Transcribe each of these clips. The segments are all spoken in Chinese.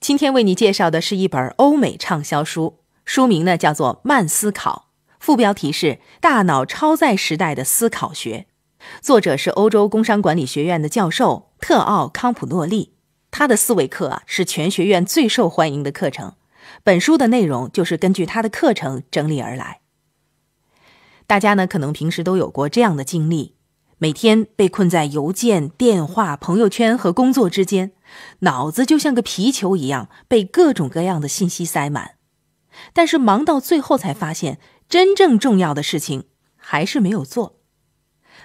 今天为你介绍的是一本欧美畅销书，书名呢叫做《慢思考》，副标题是“大脑超载时代的思考学”。作者是欧洲工商管理学院的教授特奥康普诺利，他的思维课啊是全学院最受欢迎的课程。本书的内容就是根据他的课程整理而来。大家呢可能平时都有过这样的经历。每天被困在邮件、电话、朋友圈和工作之间，脑子就像个皮球一样被各种各样的信息塞满。但是忙到最后才发现，真正重要的事情还是没有做。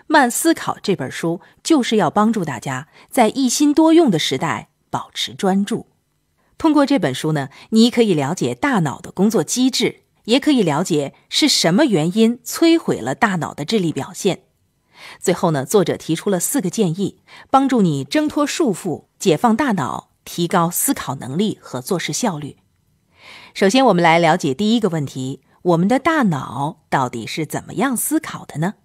慢思考这本书就是要帮助大家在一心多用的时代保持专注。通过这本书呢，你可以了解大脑的工作机制，也可以了解是什么原因摧毁了大脑的智力表现。最后呢，作者提出了四个建议，帮助你挣脱束缚，解放大脑，提高思考能力和做事效率。首先，我们来了解第一个问题：我们的大脑到底是怎么样思考的呢？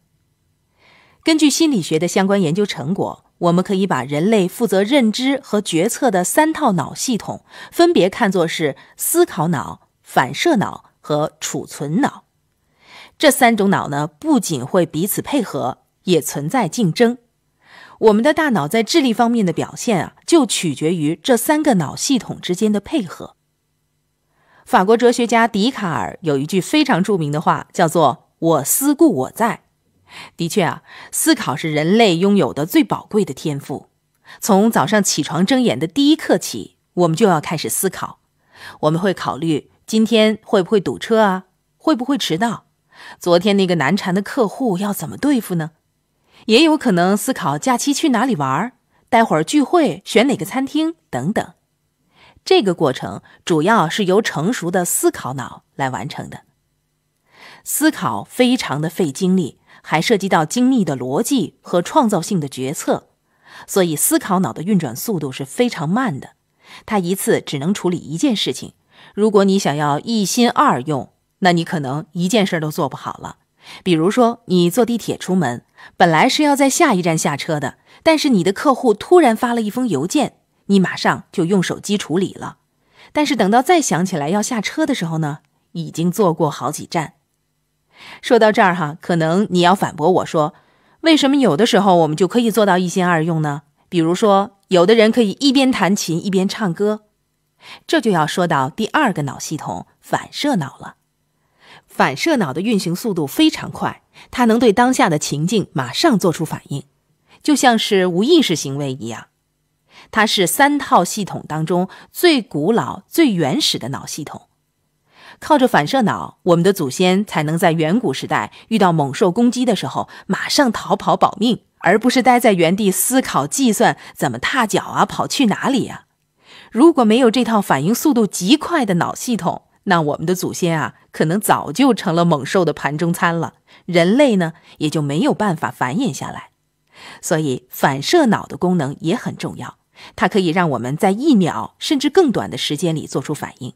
根据心理学的相关研究成果，我们可以把人类负责认知和决策的三套脑系统，分别看作是思考脑、反射脑和储存脑。这三种脑呢，不仅会彼此配合。也存在竞争，我们的大脑在智力方面的表现啊，就取决于这三个脑系统之间的配合。法国哲学家笛卡尔有一句非常著名的话，叫做“我思故我在”。的确啊，思考是人类拥有的最宝贵的天赋。从早上起床睁眼的第一刻起，我们就要开始思考。我们会考虑今天会不会堵车啊，会不会迟到？昨天那个难缠的客户要怎么对付呢？也有可能思考假期去哪里玩，待会儿聚会选哪个餐厅等等。这个过程主要是由成熟的思考脑来完成的。思考非常的费精力，还涉及到精密的逻辑和创造性的决策，所以思考脑的运转速度是非常慢的。它一次只能处理一件事情。如果你想要一心二用，那你可能一件事都做不好了。比如说，你坐地铁出门，本来是要在下一站下车的，但是你的客户突然发了一封邮件，你马上就用手机处理了。但是等到再想起来要下车的时候呢，已经坐过好几站。说到这儿哈，可能你要反驳我说，为什么有的时候我们就可以做到一心二用呢？比如说，有的人可以一边弹琴一边唱歌，这就要说到第二个脑系统——反射脑了。反射脑的运行速度非常快，它能对当下的情境马上做出反应，就像是无意识行为一样。它是三套系统当中最古老、最原始的脑系统。靠着反射脑，我们的祖先才能在远古时代遇到猛兽攻击的时候马上逃跑保命，而不是待在原地思考计算怎么踏脚啊，跑去哪里啊。如果没有这套反应速度极快的脑系统，那我们的祖先啊，可能早就成了猛兽的盘中餐了。人类呢，也就没有办法繁衍下来。所以，反射脑的功能也很重要，它可以让我们在一秒甚至更短的时间里做出反应。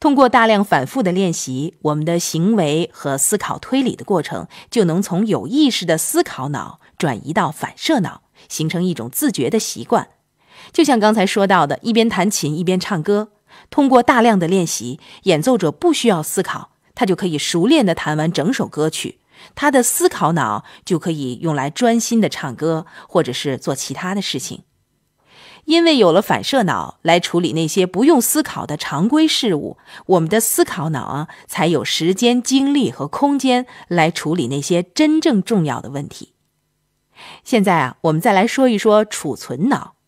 通过大量反复的练习，我们的行为和思考推理的过程就能从有意识的思考脑转移到反射脑，形成一种自觉的习惯。就像刚才说到的，一边弹琴一边唱歌。通过大量的练习，演奏者不需要思考，他就可以熟练地弹完整首歌曲。他的思考脑就可以用来专心的唱歌，或者是做其他的事情。因为有了反射脑来处理那些不用思考的常规事物，我们的思考脑啊才有时间、精力和空间来处理那些真正重要的问题。现在啊，我们再来说一说储存脑。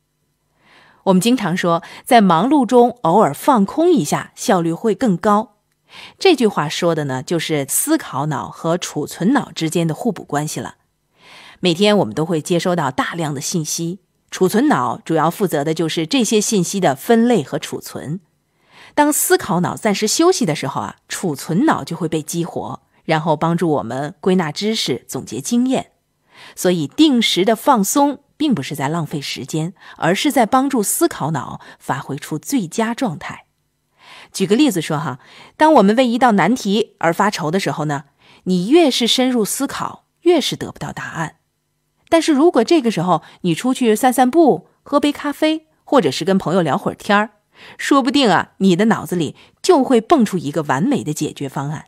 我们经常说，在忙碌中偶尔放空一下，效率会更高。这句话说的呢，就是思考脑和储存脑之间的互补关系了。每天我们都会接收到大量的信息，储存脑主要负责的就是这些信息的分类和储存。当思考脑暂时休息的时候啊，储存脑就会被激活，然后帮助我们归纳知识、总结经验。所以，定时的放松。并不是在浪费时间，而是在帮助思考脑发挥出最佳状态。举个例子说哈，当我们为一道难题而发愁的时候呢，你越是深入思考，越是得不到答案。但是如果这个时候你出去散散步，喝杯咖啡，或者是跟朋友聊会儿天儿，说不定啊，你的脑子里就会蹦出一个完美的解决方案。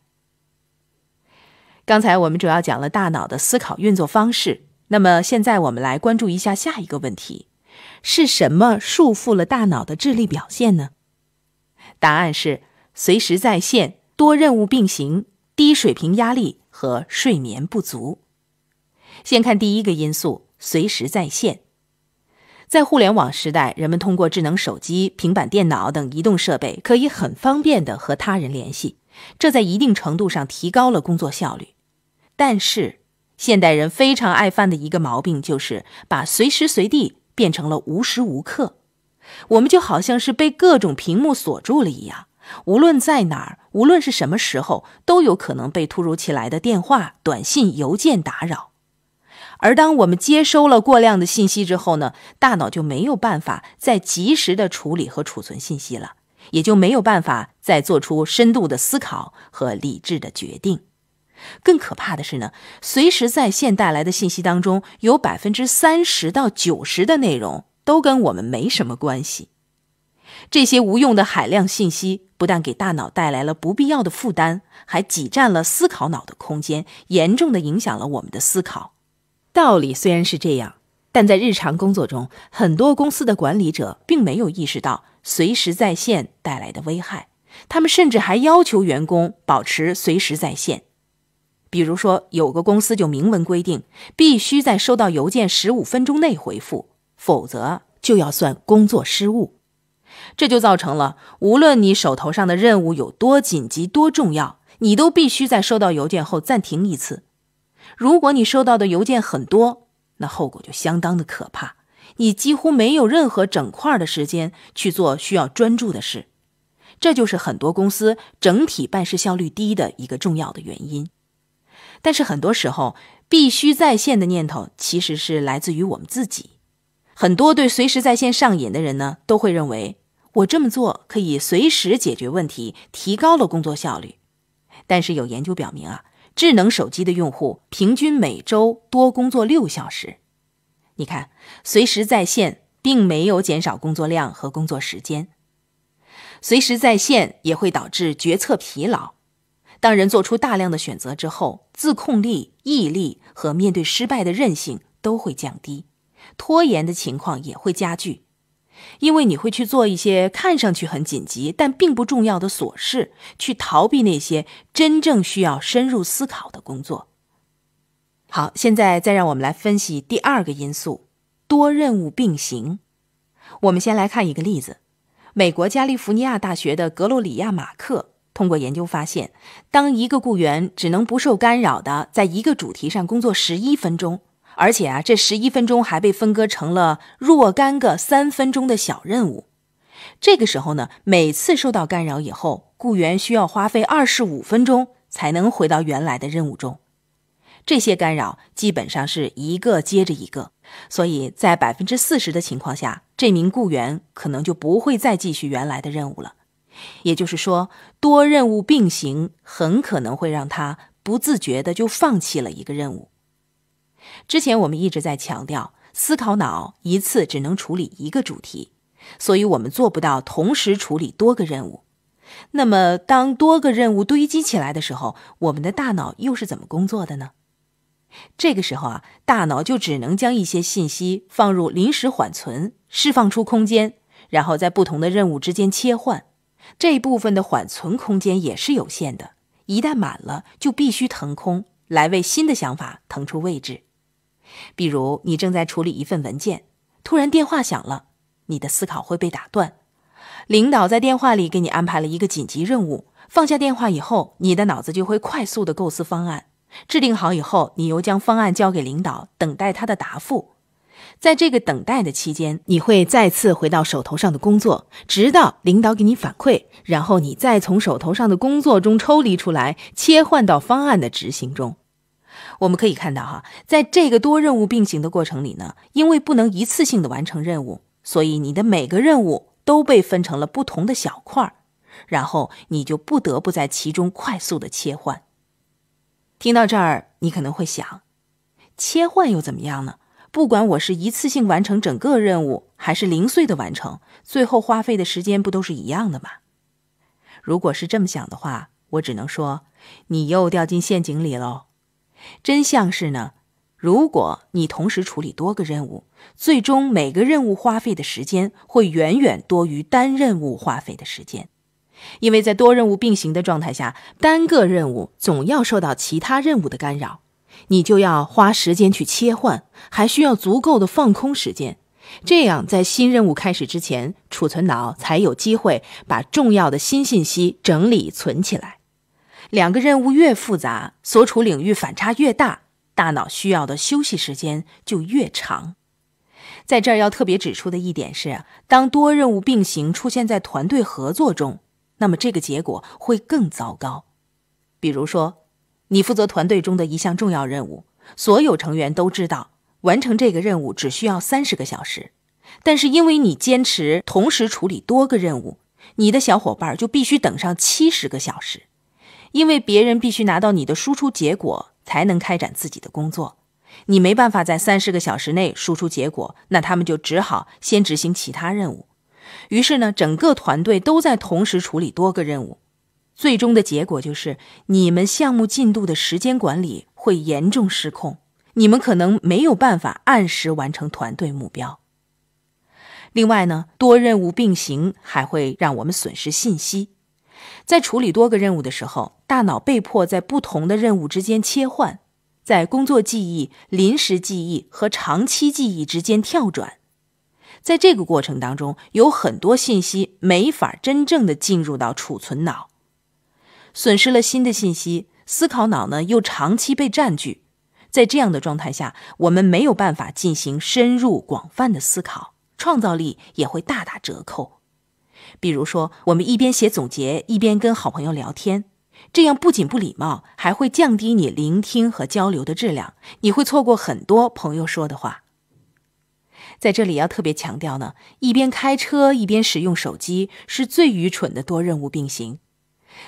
刚才我们主要讲了大脑的思考运作方式。那么现在我们来关注一下下一个问题：是什么束缚了大脑的智力表现呢？答案是：随时在线、多任务并行、低水平压力和睡眠不足。先看第一个因素：随时在线。在互联网时代，人们通过智能手机、平板电脑等移动设备，可以很方便地和他人联系，这在一定程度上提高了工作效率。但是，现代人非常爱犯的一个毛病，就是把随时随地变成了无时无刻。我们就好像是被各种屏幕锁住了一样，无论在哪儿，无论是什么时候，都有可能被突如其来的电话、短信、邮件打扰。而当我们接收了过量的信息之后呢，大脑就没有办法再及时的处理和储存信息了，也就没有办法再做出深度的思考和理智的决定。更可怕的是呢，随时在线带来的信息当中，有百分之三十到九十的内容都跟我们没什么关系。这些无用的海量信息，不但给大脑带来了不必要的负担，还挤占了思考脑的空间，严重地影响了我们的思考。道理虽然是这样，但在日常工作中，很多公司的管理者并没有意识到随时在线带来的危害，他们甚至还要求员工保持随时在线。比如说，有个公司就明文规定，必须在收到邮件十五分钟内回复，否则就要算工作失误。这就造成了，无论你手头上的任务有多紧急、多重要，你都必须在收到邮件后暂停一次。如果你收到的邮件很多，那后果就相当的可怕。你几乎没有任何整块的时间去做需要专注的事，这就是很多公司整体办事效率低的一个重要的原因。但是很多时候，必须在线的念头其实是来自于我们自己。很多对随时在线上瘾的人呢，都会认为我这么做可以随时解决问题，提高了工作效率。但是有研究表明啊，智能手机的用户平均每周多工作六小时。你看，随时在线并没有减少工作量和工作时间，随时在线也会导致决策疲劳。当人做出大量的选择之后，自控力、毅力和面对失败的韧性都会降低，拖延的情况也会加剧，因为你会去做一些看上去很紧急但并不重要的琐事，去逃避那些真正需要深入思考的工作。好，现在再让我们来分析第二个因素——多任务并行。我们先来看一个例子：美国加利福尼亚大学的格洛里亚·马克。通过研究发现，当一个雇员只能不受干扰的在一个主题上工作十一分钟，而且啊，这十一分钟还被分割成了若干个三分钟的小任务，这个时候呢，每次受到干扰以后，雇员需要花费二十五分钟才能回到原来的任务中。这些干扰基本上是一个接着一个，所以在百分之四十的情况下，这名雇员可能就不会再继续原来的任务了。也就是说，多任务并行很可能会让他不自觉地就放弃了一个任务。之前我们一直在强调，思考脑一次只能处理一个主题，所以我们做不到同时处理多个任务。那么，当多个任务堆积起来的时候，我们的大脑又是怎么工作的呢？这个时候啊，大脑就只能将一些信息放入临时缓存，释放出空间，然后在不同的任务之间切换。这部分的缓存空间也是有限的，一旦满了，就必须腾空来为新的想法腾出位置。比如，你正在处理一份文件，突然电话响了，你的思考会被打断。领导在电话里给你安排了一个紧急任务，放下电话以后，你的脑子就会快速的构思方案。制定好以后，你又将方案交给领导，等待他的答复。在这个等待的期间，你会再次回到手头上的工作，直到领导给你反馈，然后你再从手头上的工作中抽离出来，切换到方案的执行中。我们可以看到，哈，在这个多任务并行的过程里呢，因为不能一次性的完成任务，所以你的每个任务都被分成了不同的小块儿，然后你就不得不在其中快速的切换。听到这儿，你可能会想，切换又怎么样呢？不管我是一次性完成整个任务，还是零碎的完成，最后花费的时间不都是一样的吗？如果是这么想的话，我只能说，你又掉进陷阱里喽。真相是呢，如果你同时处理多个任务，最终每个任务花费的时间会远远多于单任务花费的时间，因为在多任务并行的状态下，单个任务总要受到其他任务的干扰。你就要花时间去切换，还需要足够的放空时间，这样在新任务开始之前，储存脑才有机会把重要的新信息整理存起来。两个任务越复杂，所处领域反差越大，大脑需要的休息时间就越长。在这儿要特别指出的一点是，当多任务并行出现在团队合作中，那么这个结果会更糟糕。比如说。你负责团队中的一项重要任务，所有成员都知道完成这个任务只需要三十个小时，但是因为你坚持同时处理多个任务，你的小伙伴就必须等上七十个小时，因为别人必须拿到你的输出结果才能开展自己的工作。你没办法在三十个小时内输出结果，那他们就只好先执行其他任务。于是呢，整个团队都在同时处理多个任务。最终的结果就是，你们项目进度的时间管理会严重失控，你们可能没有办法按时完成团队目标。另外呢，多任务并行还会让我们损失信息，在处理多个任务的时候，大脑被迫在不同的任务之间切换，在工作记忆、临时记忆和长期记忆之间跳转，在这个过程当中，有很多信息没法真正的进入到储存脑。损失了新的信息，思考脑呢又长期被占据，在这样的状态下，我们没有办法进行深入广泛的思考，创造力也会大打折扣。比如说，我们一边写总结，一边跟好朋友聊天，这样不仅不礼貌，还会降低你聆听和交流的质量，你会错过很多朋友说的话。在这里要特别强调呢，一边开车一边使用手机是最愚蠢的多任务并行。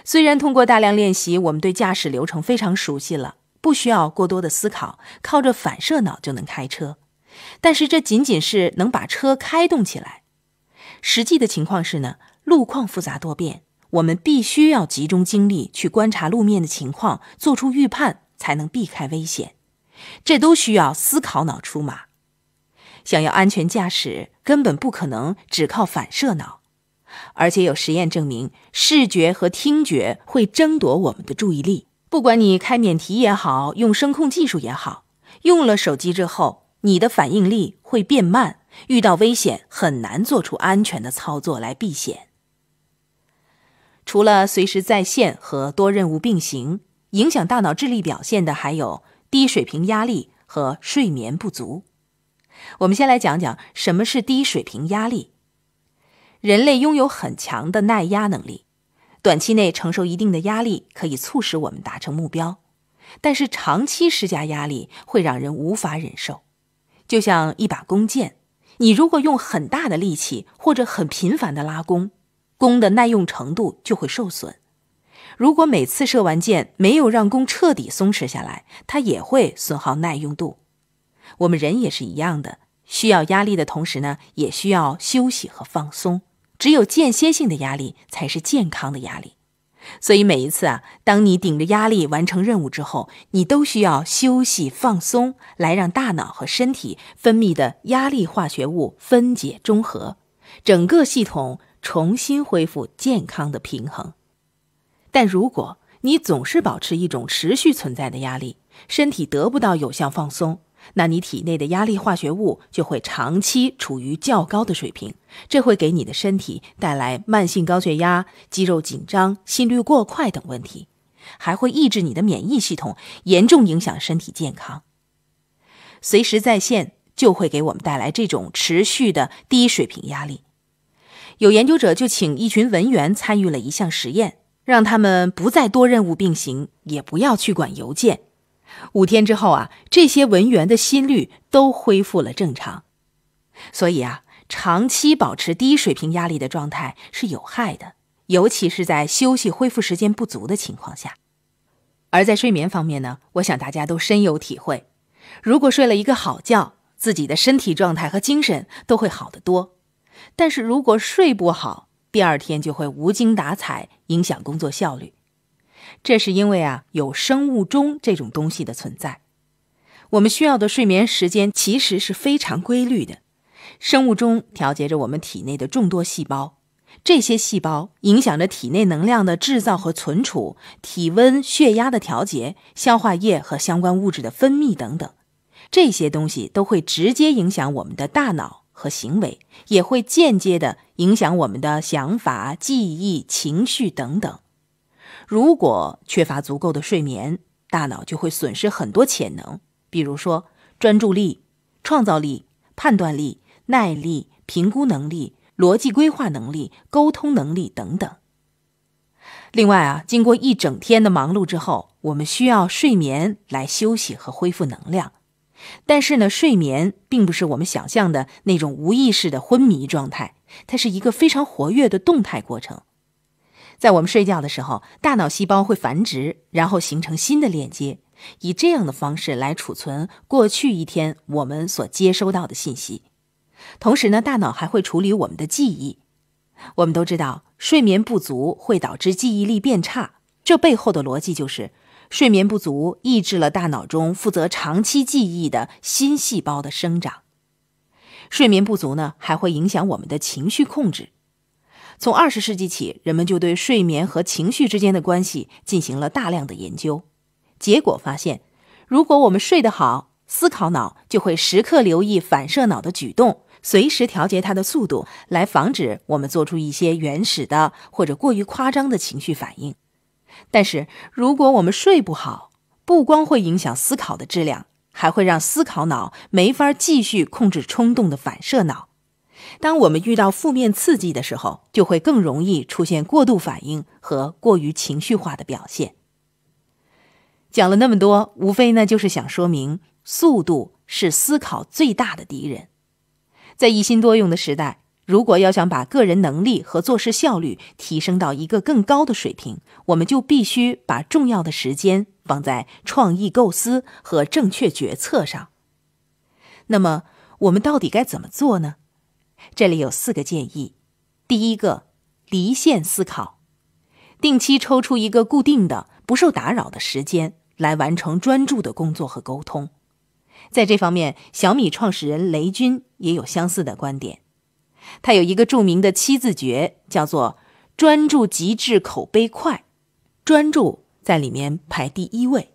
虽然通过大量练习，我们对驾驶流程非常熟悉了，不需要过多的思考，靠着反射脑就能开车，但是这仅仅是能把车开动起来。实际的情况是呢，路况复杂多变，我们必须要集中精力去观察路面的情况，做出预判，才能避开危险。这都需要思考脑出马。想要安全驾驶，根本不可能只靠反射脑。而且有实验证明，视觉和听觉会争夺我们的注意力。不管你开免提也好，用声控技术也好，用了手机之后，你的反应力会变慢，遇到危险很难做出安全的操作来避险。除了随时在线和多任务并行，影响大脑智力表现的还有低水平压力和睡眠不足。我们先来讲讲什么是低水平压力。人类拥有很强的耐压能力，短期内承受一定的压力可以促使我们达成目标，但是长期施加压力会让人无法忍受。就像一把弓箭，你如果用很大的力气或者很频繁的拉弓，弓的耐用程度就会受损。如果每次射完箭没有让弓彻底松弛下来，它也会损耗耐用度。我们人也是一样的，需要压力的同时呢，也需要休息和放松。只有间歇性的压力才是健康的压力，所以每一次啊，当你顶着压力完成任务之后，你都需要休息放松，来让大脑和身体分泌的压力化学物分解中和，整个系统重新恢复健康的平衡。但如果你总是保持一种持续存在的压力，身体得不到有效放松。那你体内的压力化学物就会长期处于较高的水平，这会给你的身体带来慢性高血压、肌肉紧张、心率过快等问题，还会抑制你的免疫系统，严重影响身体健康。随时在线就会给我们带来这种持续的低水平压力。有研究者就请一群文员参与了一项实验，让他们不再多任务并行，也不要去管邮件。五天之后啊，这些文员的心率都恢复了正常。所以啊，长期保持低水平压力的状态是有害的，尤其是在休息恢复时间不足的情况下。而在睡眠方面呢，我想大家都深有体会：如果睡了一个好觉，自己的身体状态和精神都会好得多；但是如果睡不好，第二天就会无精打采，影响工作效率。这是因为啊，有生物钟这种东西的存在，我们需要的睡眠时间其实是非常规律的。生物钟调节着我们体内的众多细胞，这些细胞影响着体内能量的制造和存储、体温、血压的调节、消化液和相关物质的分泌等等。这些东西都会直接影响我们的大脑和行为，也会间接的影响我们的想法、记忆、情绪等等。如果缺乏足够的睡眠，大脑就会损失很多潜能，比如说专注力、创造力、判断力、耐力、评估能力、逻辑规划能力、沟通能力等等。另外啊，经过一整天的忙碌之后，我们需要睡眠来休息和恢复能量。但是呢，睡眠并不是我们想象的那种无意识的昏迷状态，它是一个非常活跃的动态过程。在我们睡觉的时候，大脑细胞会繁殖，然后形成新的链接，以这样的方式来储存过去一天我们所接收到的信息。同时呢，大脑还会处理我们的记忆。我们都知道，睡眠不足会导致记忆力变差，这背后的逻辑就是，睡眠不足抑制了大脑中负责长期记忆的新细胞的生长。睡眠不足呢，还会影响我们的情绪控制。从二十世纪起，人们就对睡眠和情绪之间的关系进行了大量的研究。结果发现，如果我们睡得好，思考脑就会时刻留意反射脑的举动，随时调节它的速度，来防止我们做出一些原始的或者过于夸张的情绪反应。但是，如果我们睡不好，不光会影响思考的质量，还会让思考脑没法继续控制冲动的反射脑。当我们遇到负面刺激的时候，就会更容易出现过度反应和过于情绪化的表现。讲了那么多，无非呢就是想说明，速度是思考最大的敌人。在一心多用的时代，如果要想把个人能力和做事效率提升到一个更高的水平，我们就必须把重要的时间放在创意构思和正确决策上。那么，我们到底该怎么做呢？这里有四个建议，第一个，离线思考，定期抽出一个固定的、不受打扰的时间来完成专注的工作和沟通。在这方面，小米创始人雷军也有相似的观点。他有一个著名的七字诀，叫做“专注极致口碑快”，专注在里面排第一位。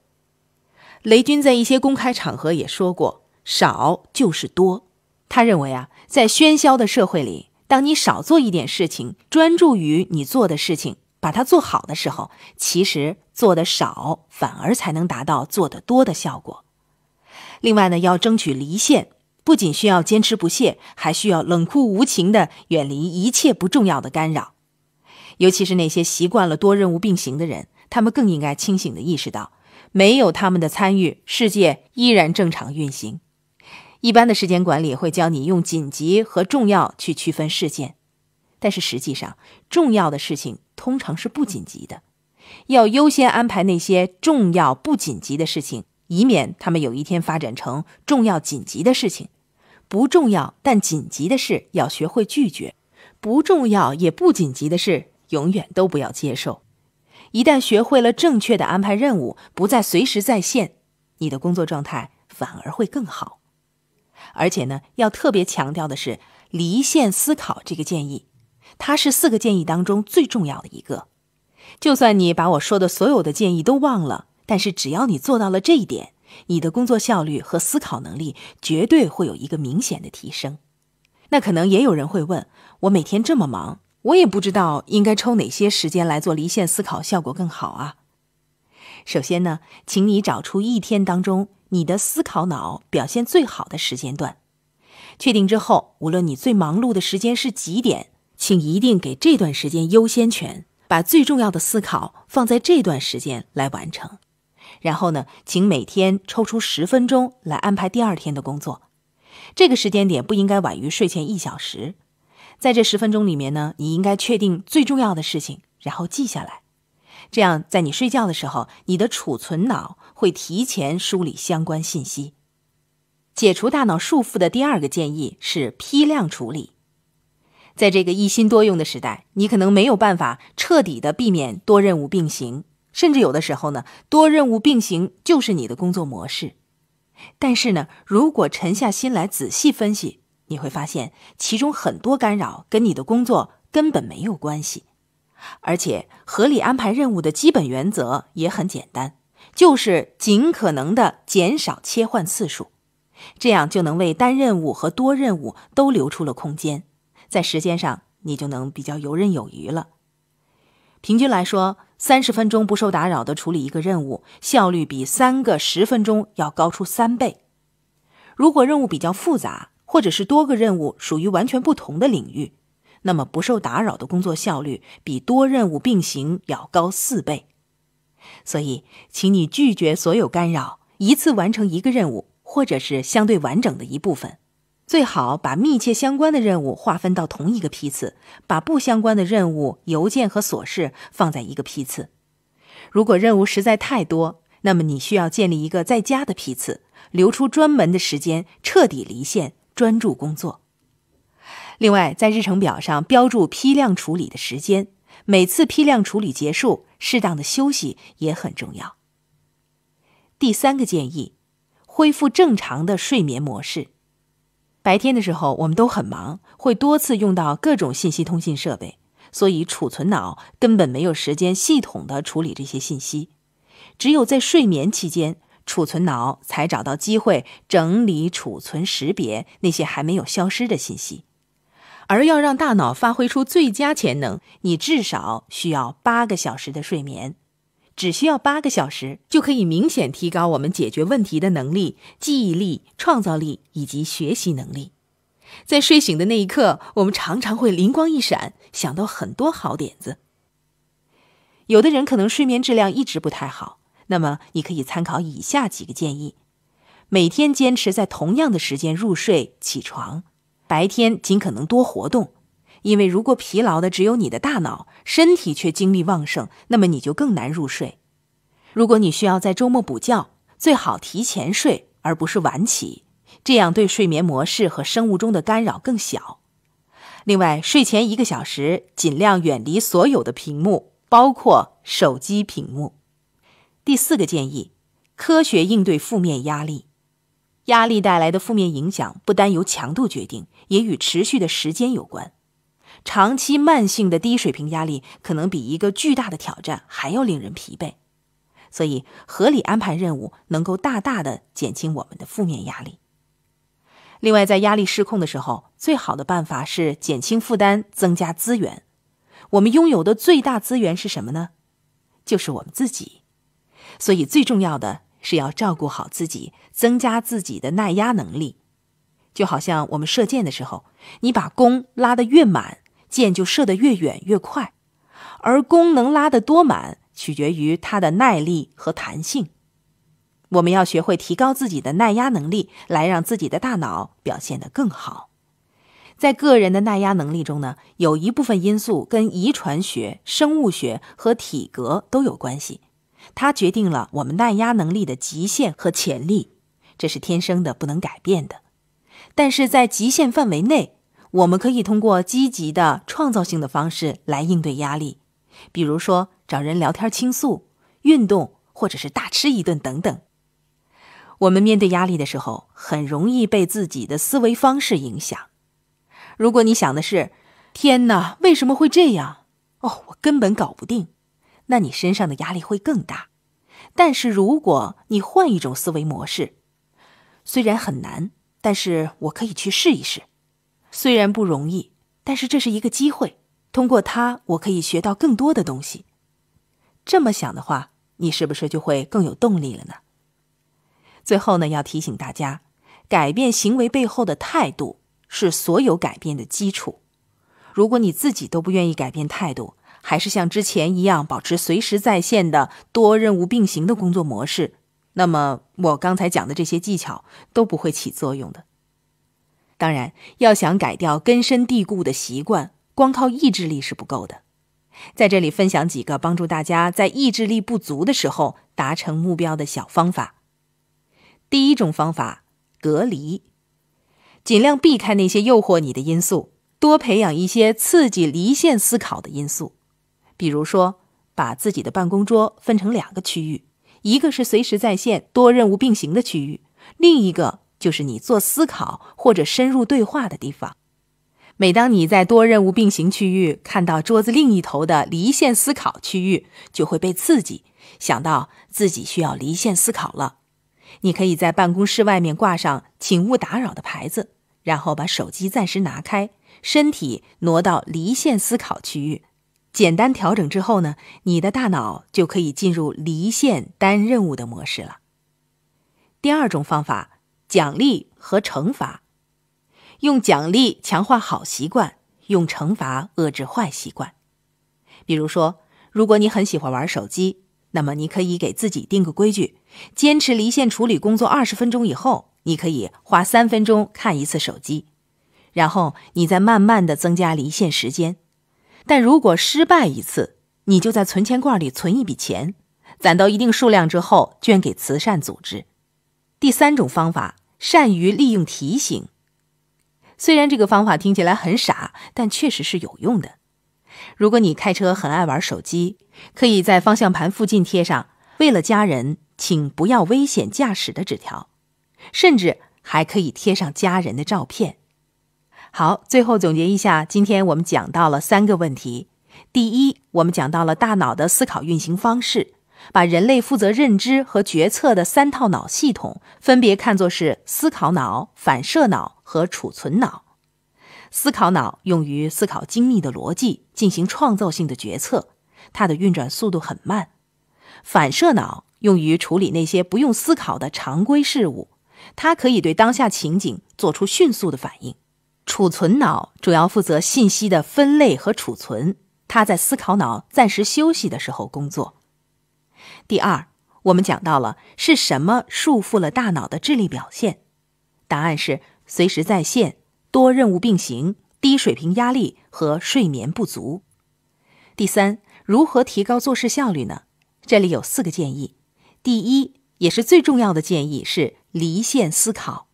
雷军在一些公开场合也说过：“少就是多。”他认为啊。在喧嚣的社会里，当你少做一点事情，专注于你做的事情，把它做好的时候，其实做的少反而才能达到做的多的效果。另外呢，要争取离线，不仅需要坚持不懈，还需要冷酷无情的远离一切不重要的干扰。尤其是那些习惯了多任务并行的人，他们更应该清醒的意识到，没有他们的参与，世界依然正常运行。一般的时间管理会教你用紧急和重要去区分事件，但是实际上，重要的事情通常是不紧急的。要优先安排那些重要不紧急的事情，以免他们有一天发展成重要紧急的事情。不重要但紧急的事要学会拒绝，不重要也不紧急的事永远都不要接受。一旦学会了正确的安排任务，不再随时在线，你的工作状态反而会更好。而且呢，要特别强调的是离线思考这个建议，它是四个建议当中最重要的一个。就算你把我说的所有的建议都忘了，但是只要你做到了这一点，你的工作效率和思考能力绝对会有一个明显的提升。那可能也有人会问我，每天这么忙，我也不知道应该抽哪些时间来做离线思考，效果更好啊。首先呢，请你找出一天当中。你的思考脑表现最好的时间段，确定之后，无论你最忙碌的时间是几点，请一定给这段时间优先权，把最重要的思考放在这段时间来完成。然后呢，请每天抽出十分钟来安排第二天的工作，这个时间点不应该晚于睡前一小时。在这十分钟里面呢，你应该确定最重要的事情，然后记下来。这样，在你睡觉的时候，你的储存脑。会提前梳理相关信息。解除大脑束缚的第二个建议是批量处理。在这个一心多用的时代，你可能没有办法彻底的避免多任务并行，甚至有的时候呢，多任务并行就是你的工作模式。但是呢，如果沉下心来仔细分析，你会发现其中很多干扰跟你的工作根本没有关系，而且合理安排任务的基本原则也很简单。就是尽可能的减少切换次数，这样就能为单任务和多任务都留出了空间，在时间上你就能比较游刃有余了。平均来说，三十分钟不受打扰的处理一个任务，效率比三个十分钟要高出三倍。如果任务比较复杂，或者是多个任务属于完全不同的领域，那么不受打扰的工作效率比多任务并行要高四倍。所以，请你拒绝所有干扰，一次完成一个任务，或者是相对完整的一部分。最好把密切相关的任务划分到同一个批次，把不相关的任务、邮件和琐事放在一个批次。如果任务实在太多，那么你需要建立一个在家的批次，留出专门的时间彻底离线专注工作。另外，在日程表上标注批量处理的时间。每次批量处理结束，适当的休息也很重要。第三个建议，恢复正常的睡眠模式。白天的时候我们都很忙，会多次用到各种信息通信设备，所以储存脑根本没有时间系统的处理这些信息。只有在睡眠期间，储存脑才找到机会整理、储存、识别那些还没有消失的信息。而要让大脑发挥出最佳潜能，你至少需要八个小时的睡眠。只需要八个小时，就可以明显提高我们解决问题的能力、记忆力、创造力以及学习能力。在睡醒的那一刻，我们常常会灵光一闪，想到很多好点子。有的人可能睡眠质量一直不太好，那么你可以参考以下几个建议：每天坚持在同样的时间入睡、起床。白天尽可能多活动，因为如果疲劳的只有你的大脑，身体却精力旺盛，那么你就更难入睡。如果你需要在周末补觉，最好提前睡，而不是晚起，这样对睡眠模式和生物钟的干扰更小。另外，睡前一个小时尽量远离所有的屏幕，包括手机屏幕。第四个建议：科学应对负面压力。压力带来的负面影响不单由强度决定，也与持续的时间有关。长期慢性的低水平压力可能比一个巨大的挑战还要令人疲惫。所以，合理安排任务能够大大的减轻我们的负面压力。另外，在压力失控的时候，最好的办法是减轻负担，增加资源。我们拥有的最大资源是什么呢？就是我们自己。所以，最重要的。是要照顾好自己，增加自己的耐压能力。就好像我们射箭的时候，你把弓拉得越满，箭就射得越远越快。而弓能拉得多满，取决于它的耐力和弹性。我们要学会提高自己的耐压能力，来让自己的大脑表现得更好。在个人的耐压能力中呢，有一部分因素跟遗传学、生物学和体格都有关系。它决定了我们耐压能力的极限和潜力，这是天生的，不能改变的。但是在极限范围内，我们可以通过积极的创造性的方式来应对压力，比如说找人聊天倾诉、运动，或者是大吃一顿等等。我们面对压力的时候，很容易被自己的思维方式影响。如果你想的是“天哪，为什么会这样？哦，我根本搞不定。”那你身上的压力会更大，但是如果你换一种思维模式，虽然很难，但是我可以去试一试。虽然不容易，但是这是一个机会，通过它我可以学到更多的东西。这么想的话，你是不是就会更有动力了呢？最后呢，要提醒大家，改变行为背后的态度是所有改变的基础。如果你自己都不愿意改变态度，还是像之前一样保持随时在线的多任务并行的工作模式，那么我刚才讲的这些技巧都不会起作用的。当然，要想改掉根深蒂固的习惯，光靠意志力是不够的。在这里分享几个帮助大家在意志力不足的时候达成目标的小方法。第一种方法：隔离，尽量避开那些诱惑你的因素，多培养一些刺激离线思考的因素。比如说，把自己的办公桌分成两个区域，一个是随时在线、多任务并行的区域，另一个就是你做思考或者深入对话的地方。每当你在多任务并行区域看到桌子另一头的离线思考区域，就会被刺激，想到自己需要离线思考了。你可以在办公室外面挂上“请勿打扰”的牌子，然后把手机暂时拿开，身体挪到离线思考区域。简单调整之后呢，你的大脑就可以进入离线单任务的模式了。第二种方法，奖励和惩罚，用奖励强化好习惯，用惩罚遏制坏习惯。比如说，如果你很喜欢玩手机，那么你可以给自己定个规矩：坚持离线处理工作二十分钟以后，你可以花三分钟看一次手机，然后你再慢慢的增加离线时间。但如果失败一次，你就在存钱罐里存一笔钱，攒到一定数量之后捐给慈善组织。第三种方法，善于利用提醒。虽然这个方法听起来很傻，但确实是有用的。如果你开车很爱玩手机，可以在方向盘附近贴上“为了家人，请不要危险驾驶”的纸条，甚至还可以贴上家人的照片。好，最后总结一下，今天我们讲到了三个问题。第一，我们讲到了大脑的思考运行方式，把人类负责认知和决策的三套脑系统分别看作是思考脑、反射脑和储存脑。思考脑用于思考精密的逻辑，进行创造性的决策，它的运转速度很慢。反射脑用于处理那些不用思考的常规事物，它可以对当下情景做出迅速的反应。储存脑主要负责信息的分类和储存，它在思考脑暂时休息的时候工作。第二，我们讲到了是什么束缚了大脑的智力表现，答案是随时在线、多任务并行、低水平压力和睡眠不足。第三，如何提高做事效率呢？这里有四个建议。第一，也是最重要的建议是离线思考。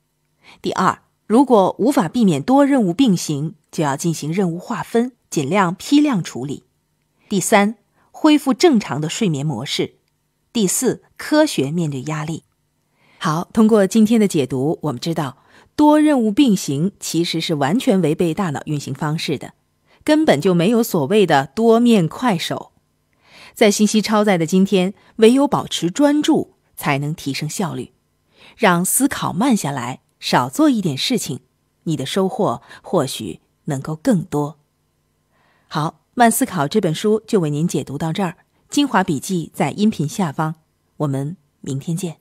第二。如果无法避免多任务并行，就要进行任务划分，尽量批量处理。第三，恢复正常的睡眠模式。第四，科学面对压力。好，通过今天的解读，我们知道多任务并行其实是完全违背大脑运行方式的，根本就没有所谓的多面快手。在信息超载的今天，唯有保持专注，才能提升效率，让思考慢下来。少做一点事情，你的收获或许能够更多。好，慢思考这本书就为您解读到这儿，精华笔记在音频下方，我们明天见。